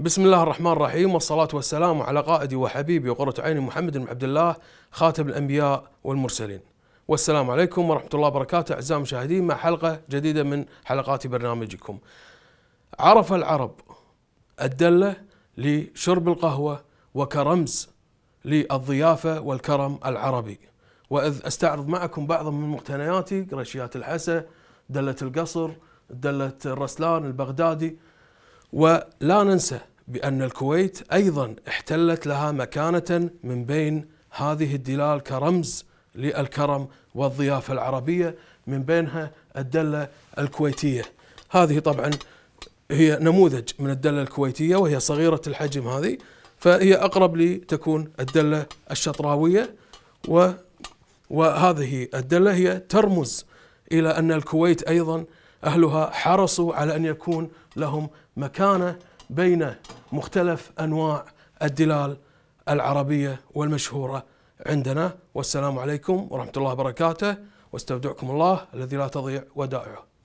بسم الله الرحمن الرحيم والصلاة والسلام على قائدي وحبيبي وقرة عيني محمد بن عبد الله خاتم الأنبياء والمرسلين والسلام عليكم ورحمة الله وبركاته أعزائي المشاهدين مع حلقة جديدة من حلقات برنامجكم عرف العرب الدلة لشرب القهوة وكرمز للضيافة والكرم العربي وإذ أستعرض معكم بعض من مقتنياتي قريشيات الحسة دلة القصر دلة الرسلان البغدادي ولا ننسى بأن الكويت أيضا احتلت لها مكانة من بين هذه الدلال كرمز للكرم والضيافة العربية من بينها الدلة الكويتية هذه طبعا هي نموذج من الدلة الكويتية وهي صغيرة الحجم هذه فهي أقرب لتكون الدلة الشطراوية و وهذه الدلة هي ترمز إلى أن الكويت أيضا أهلها حرصوا على أن يكون لهم مكانة بين مختلف أنواع الدلال العربية والمشهورة عندنا والسلام عليكم ورحمة الله وبركاته واستودعكم الله الذي لا تضيع ودائعه